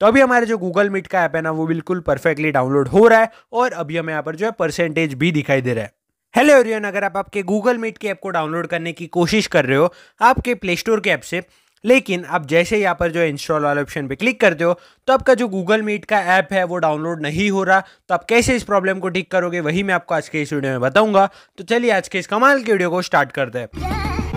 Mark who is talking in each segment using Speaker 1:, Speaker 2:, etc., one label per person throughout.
Speaker 1: तो अभी हमारे जो गूगल मीट का ऐप है ना वो बिल्कुल परफेक्टली डाउनलोड हो रहा है और अभी हमें यहाँ पर जो है परसेंटेज भी दिखाई दे रहा है हेलो एरियन अगर आप आपके गूगल मीट के ऐप को डाउनलोड करने की कोशिश कर रहे हो आपके प्ले स्टोर के ऐप से लेकिन आप जैसे यहाँ पर जो इंस्टॉल वाले ऑप्शन पे क्लिक करते हो तो आपका जो गूगल मीट का ऐप है वो डाउनलोड नहीं हो रहा तो आप कैसे इस प्रॉब्लम को ठीक करोगे वही मैं आपको आज के इस वीडियो में बताऊंगा तो चलिए आज के इस कमाल के वीडियो को स्टार्ट करते हैं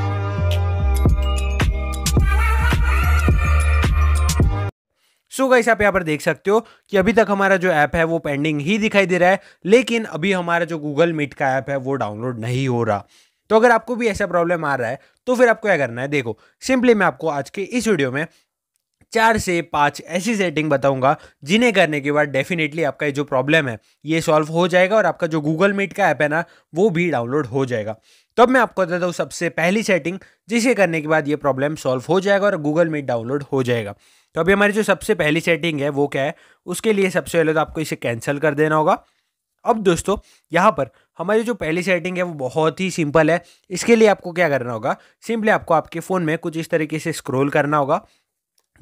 Speaker 1: सो गाइस आप यहाँ पर देख सकते हो कि अभी तक हमारा जो ऐप है वो पेंडिंग ही दिखाई दे रहा है लेकिन अभी हमारा जो गूगल मीट का ऐप है वो डाउनलोड नहीं हो रहा तो अगर आपको भी ऐसा प्रॉब्लम आ रहा है तो फिर आपको क्या करना है देखो सिंपली मैं आपको आज के इस वीडियो में चार से पांच ऐसी सेटिंग बताऊंगा जिन्हें करने के बाद डेफिनेटली आपका ये जो प्रॉब्लम है ये सॉल्व हो जाएगा और आपका जो गूगल मीट का ऐप है ना वो भी डाउनलोड हो जाएगा तो अब मैं आपको बताता हूँ सबसे पहली सेटिंग जिसे करने के बाद ये प्रॉब्लम सॉल्व हो जाएगा और गूगल मीट डाउनलोड हो जाएगा तो अभी हमारी जो सबसे पहली सेटिंग है वो क्या है उसके लिए सबसे पहले तो आपको इसे कैंसिल कर देना होगा अब दोस्तों यहाँ पर हमारी जो पहली सेटिंग है वो बहुत ही सिंपल है इसके लिए आपको क्या करना होगा सिंपली आपको आपके फ़ोन में कुछ इस तरीके से स्क्रोल करना होगा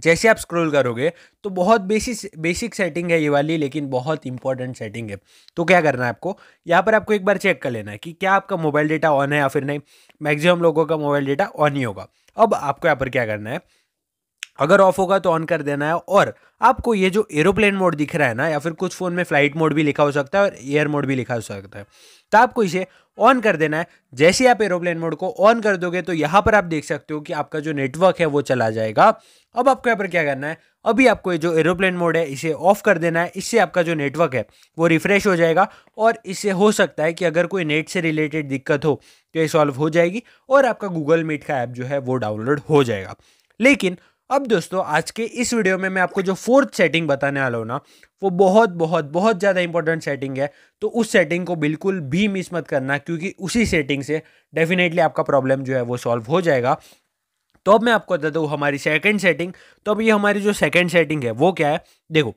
Speaker 1: जैसे आप स्क्रॉल करोगे तो बहुत बेसिक बेसिक सेटिंग है ये वाली लेकिन बहुत इंपॉर्टेंट सेटिंग है तो क्या करना है आपको यहाँ पर आपको एक बार चेक कर लेना है कि क्या आपका मोबाइल डेटा ऑन है या फिर नहीं मैक्सिमम लोगों का मोबाइल डेटा ऑन ही होगा अब आपको यहाँ पर क्या करना है अगर ऑफ होगा तो ऑन कर देना है और आपको ये जो एरोप्लेन मोड दिख रहा है ना या फिर कुछ फ़ोन में फ्लाइट मोड भी लिखा हो सकता है और एयर मोड भी लिखा हो सकता है तो आपको इसे ऑन कर देना है जैसे आप एरोप्लेन मोड को ऑन कर दोगे तो यहाँ पर आप देख सकते हो कि आपका जो नेटवर्क है वो चला जाएगा अब आपको यहाँ पर क्या करना है अभी आपको ये जो एरोप्लेन मोड है इसे ऑफ कर देना है इससे आपका जो नेटवर्क है वो रिफ्रेश हो जाएगा और इससे हो सकता है कि अगर कोई नेट से रिलेटेड दिक्कत हो तो ये सॉल्व हो जाएगी और आपका गूगल मीट का ऐप जो है वो डाउनलोड हो जाएगा लेकिन अब दोस्तों आज के इस वीडियो में मैं आपको जो फोर्थ सेटिंग बताने वाला हूँ ना वो बहुत बहुत बहुत ज़्यादा इंपॉर्टेंट सेटिंग है तो उस सेटिंग को बिल्कुल भी मिस मत करना क्योंकि उसी सेटिंग से डेफिनेटली आपका प्रॉब्लम जो है वो सॉल्व हो जाएगा तो अब मैं आपको बता दूँ हमारी सेकेंड सेटिंग तो अब ये हमारी जो सेकेंड सेटिंग है वो क्या है देखो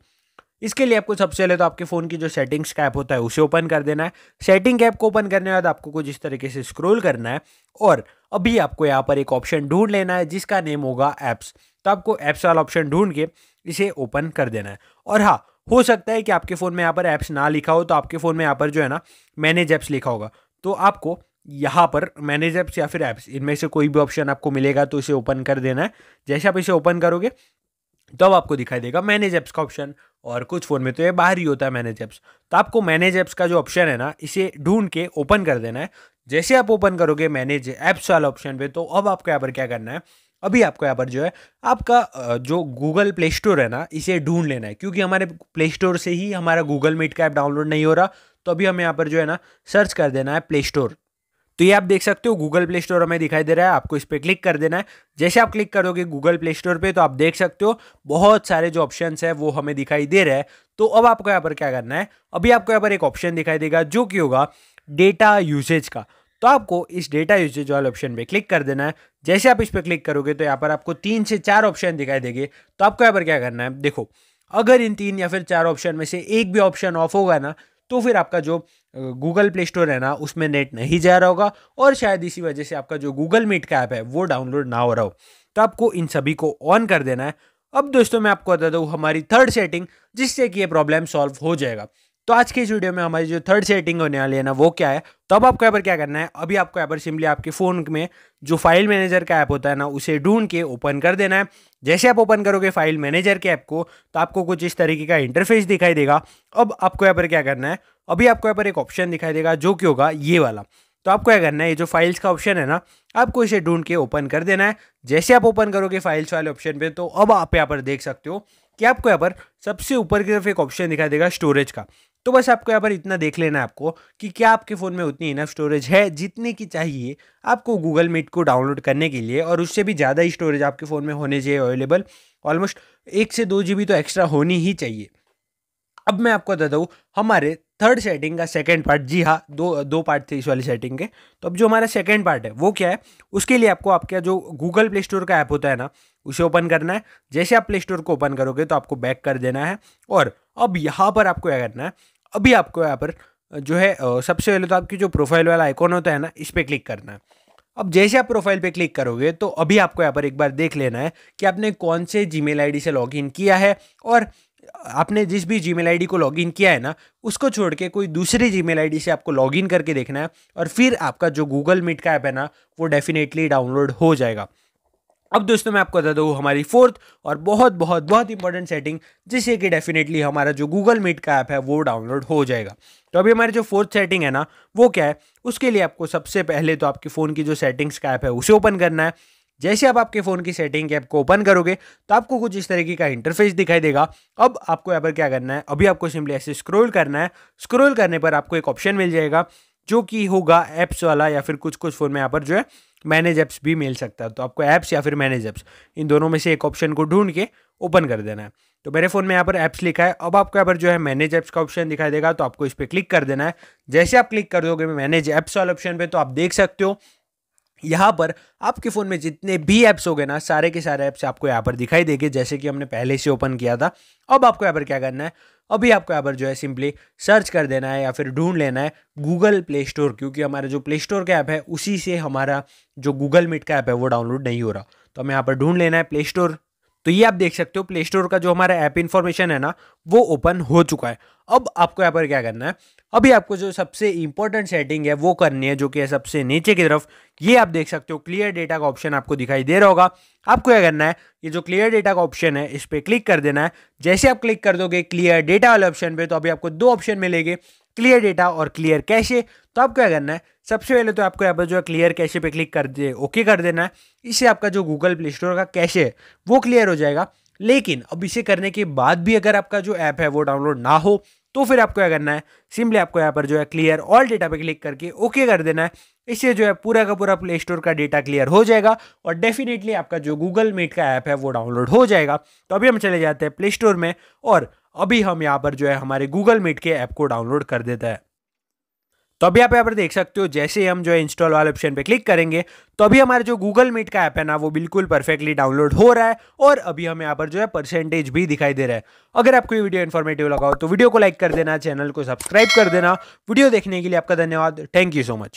Speaker 1: इसके लिए आपको सबसे पहले तो आपके फ़ोन की जो सेटिंग्स का ऐप होता है उसे ओपन कर देना है सेटिंग ऐप को ओपन करने के बाद आपको कुछ इस तरीके से स्क्रोल करना है और अभी आपको यहाँ पर एक ऑप्शन ढूंढ लेना है जिसका नेम होगा ऐप्स तो आपको ऐप्स वाला ऑप्शन ढूंढ के इसे ओपन कर देना है और हाँ हो सकता है कि आपके फ़ोन में यहाँ पर ऐप्स ना लिखा हो तो आपके फ़ोन में यहाँ पर जो है ना मैनेज ऐप्स लिखा होगा तो आपको यहाँ पर मैनेज ऐप्स या फिर ऐप्स इनमें से कोई भी ऑप्शन आपको मिलेगा तो इसे ओपन कर देना है जैसे आप इसे ओपन करोगे तो अब आपको दिखाई देगा मैनेज ऐप्स का ऑप्शन और कुछ फ़ोन में तो ये बाहर ही होता है मैनेज ऐप्स तो आपको मैनेज ऐप्स का जो ऑप्शन है ना इसे ढूंढ के ओपन कर देना है जैसे आप ओपन करोगे मैनेज ऐप्स वाला ऑप्शन पे तो अब आपको यहाँ पर क्या करना है अभी आपको यहाँ पर जो है आपका जो गूगल प्ले स्टोर है ना इसे ढूंढ लेना है क्योंकि हमारे प्ले स्टोर से ही हमारा गूगल मीट का ऐप डाउनलोड नहीं हो रहा तो अभी हमें यहाँ पर जो है ना सर्च कर देना है प्ले स्टोर तो ये आप देख सकते हो गूगल प्ले स्टोर हमें दिखाई दे रहा है आपको इस पर क्लिक कर देना है जैसे आप क्लिक करोगे गूगल प्ले स्टोर पे तो आप देख सकते हो बहुत सारे जो ऑप्शन है वो हमें दिखाई दे रहा है तो अब आपको यहाँ पर क्या करना है अभी आपको यहाँ पर एक ऑप्शन दिखाई देगा जो कि होगा डेटा यूसेज का तो आपको इस डेटा यूसेज वाले ऑप्शन पे क्लिक कर देना है जैसे आप इस पर क्लिक करोगे तो यहाँ पर आपको तीन से चार ऑप्शन दिखाई देंगे तो आपको यहाँ पर क्या करना है देखो अगर इन तीन या फिर चार ऑप्शन में से एक भी ऑप्शन ऑफ होगा ना तो फिर आपका जो गूगल प्ले स्टोर है ना उसमें नेट नहीं जा रहा होगा और शायद इसी वजह से आपका जो गूगल मीट का ऐप है वो डाउनलोड ना हो रहा हो तो आपको इन सभी को ऑन कर देना है अब दोस्तों मैं आपको बता दूँ हमारी थर्ड सेटिंग जिससे कि ये प्रॉब्लम सॉल्व हो जाएगा तो आज के इस वीडियो में हमारी जो थर्ड सेटिंग होने वाली है ना वो क्या है तो अब आपको यहाँ पर क्या करना है अभी आपको यहाँ पर सिंपली आपके फ़ोन में जो फाइल मैनेजर का ऐप होता है ना उसे ढूंढ के ओपन कर देना है जैसे आप ओपन करोगे फाइल मैनेजर के ऐप को तो आपको कुछ इस तरीके का इंटरफेस दिखाई देगा अब आपको यहाँ पर क्या करना है अभी आपको यहाँ पर एक ऑप्शन दिखाई देगा जो कि होगा ये वाला तो आपको क्या करना है ये जो फाइल्स का ऑप्शन है ना आपको इसे ढूंढ के ओपन कर देना है जैसे आप ओपन करोगे फाइल्स वाले ऑप्शन पे तो अब आप यहाँ पर देख सकते हो कि आपको यहाँ पर सबसे ऊपर की तरफ एक ऑप्शन दिखाई देगा स्टोरेज का तो बस आपको यहाँ पर इतना देख लेना है आपको कि क्या आपके फ़ोन में उतनी इनफ स्टोरेज है जितने की चाहिए आपको गूगल मीट को डाउनलोड करने के लिए और उससे भी ज़्यादा ही स्टोरेज आपके फ़ोन में होने चाहिए अवेलेबल ऑलमोस्ट एक से दो जी तो एक्स्ट्रा होनी ही चाहिए अब मैं आपको बता दूँ हमारे थर्ड सेटिंग का सेकंड पार्ट जी हाँ दो दो पार्ट थे इस वाली सेटिंग के तो अब जो हमारा सेकंड पार्ट है वो क्या है उसके लिए आपको आपका जो गूगल प्ले स्टोर का ऐप होता है ना उसे ओपन करना है जैसे आप प्ले स्टोर को ओपन करोगे तो आपको बैक कर देना है और अब यहाँ पर आपको क्या करना है अभी आपको यहाँ पर जो है सबसे पहले तो आपकी जो प्रोफाइल वाला आइकॉन होता है ना इस पर क्लिक करना है अब जैसे आप प्रोफाइल पे क्लिक करोगे तो अभी आपको यहाँ पर एक बार देख लेना है कि आपने कौन से जीमेल आईडी से लॉगिन किया है और आपने जिस भी जीमेल आईडी को लॉगिन किया है ना उसको छोड़ के कोई दूसरी जीमेल आईडी से आपको लॉगिन करके देखना है और फिर आपका जो गूगल मीट का ऐप है ना वो डेफिनेटली डाउनलोड हो जाएगा अब दोस्तों मैं आपको बता दूँ हमारी फोर्थ और बहुत बहुत बहुत इंपॉर्टेंट सेटिंग जिससे कि डेफिनेटली हमारा जो गूगल मीट का ऐप है वो डाउनलोड हो जाएगा तो अभी हमारी जो फोर्थ सेटिंग है ना वो क्या है उसके लिए आपको सबसे पहले तो आपके फ़ोन की जो सेटिंग्स का ऐप है उसे ओपन करना है जैसे आप आपके फ़ोन की सेटिंग ऐप को ओपन करोगे तो आपको कुछ इस तरीके का इंटरफेस दिखाई देगा अब आपको यहाँ पर क्या करना है अभी आपको सिंपली ऐसे स्क्रोल करना है स्क्रोल करने पर आपको एक ऑप्शन मिल जाएगा जो कि होगा ऐप्स वाला या फिर कुछ कुछ फ़ोन में यहाँ पर जो है मैनेज ऐप्स भी मिल सकता है तो आपको ऐप्स या फिर मैनेज ऐप्स इन दोनों में से एक ऑप्शन को ढूंढ के ओपन कर देना है तो मेरे फ़ोन में यहाँ पर ऐप्स लिखा है अब आपको यहाँ पर जो है मैनेज ऐप्स का ऑप्शन दिखाई देगा तो आपको इस पर क्लिक कर देना है जैसे आप क्लिक कर दोगे मैनेज ऐप्स वाले ऑप्शन पर तो आप देख सकते हो यहाँ पर आपके फ़ोन में जितने भी ऐप्स हो गए ना सारे के सारे ऐप्स आपको यहाँ पर दिखाई देंगे जैसे कि हमने पहले से ओपन किया था अब आपको यहाँ पर क्या करना है अभी आपको यहाँ पर जो है सिंपली सर्च कर देना है या फिर ढूंढ लेना है गूगल प्ले स्टोर क्योंकि हमारा जो प्ले स्टोर का ऐप है उसी से हमारा जो गूगल मीट का ऐप है वो डाउनलोड नहीं हो रहा तो हमें यहाँ पर ढूंढ लेना है प्ले स्टोर तो ये आप देख सकते हो प्ले स्टोर का जो हमारा ऐप इन्फॉर्मेशन है ना वो ओपन हो चुका है अब आपको यहाँ पर क्या करना है अभी आपको जो सबसे इंपॉर्टेंट सेटिंग है वो करनी है जो कि है सबसे नीचे की तरफ ये आप देख सकते हो क्लियर डेटा का ऑप्शन आपको दिखाई दे रहा होगा आपको क्या करना है ये जो क्लियर डेटा का ऑप्शन है इस पर क्लिक कर देना है जैसे आप क्लिक कर दोगे क्लियर डेटा वाले ऑप्शन पे तो अभी आपको दो ऑप्शन मिलेंगे क्लियर डेटा और क्लियर कैशे तो आप क्या करना है सबसे पहले तो आपको यहाँ पर जो है क्लियर कैशे पे क्लिक कर दे ओके कर देना है इससे आपका जो गूगल प्ले स्टोर का कैशे है वो क्लियर हो जाएगा लेकिन अब इसे करने के बाद भी अगर आपका जो ऐप है वो डाउनलोड ना हो तो फिर आपको क्या करना है सिंपली आपको यहाँ पर जो है क्लियर ऑल डेटा पे क्लिक करके ओके कर देना है इससे जो है पूरा का पूरा प्ले स्टोर का डेटा क्लियर हो जाएगा और डेफिनेटली आपका जो गूगल मीट का ऐप है वो डाउनलोड हो जाएगा तो अभी हम चले जाते हैं प्ले स्टोर में और अभी हम यहाँ पर जो है हमारे गूगल मीट के ऐप को डाउनलोड कर देता है तो अभी आप यहाँ पर देख सकते हो जैसे ही हम जो है इंस्टॉल वाले ऑप्शन पे क्लिक करेंगे तो अभी हमारे जो गूगल मीट का ऐप है ना वो बिल्कुल परफेक्टली डाउनलोड हो रहा है और अभी हम यहाँ पर जो है परसेंटेज भी दिखाई दे रहा है अगर आपको ये वीडियो इन्फॉर्मेटिव लगा हो तो वीडियो को लाइक कर देना चैनल को सब्सक्राइब कर देना वीडियो देखने के लिए आपका धन्यवाद थैंक यू सो मच